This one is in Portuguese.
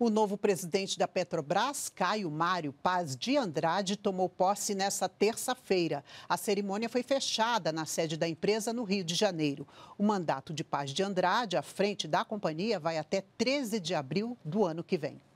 O novo presidente da Petrobras, Caio Mário Paz de Andrade, tomou posse nesta terça-feira. A cerimônia foi fechada na sede da empresa no Rio de Janeiro. O mandato de Paz de Andrade à frente da companhia vai até 13 de abril do ano que vem.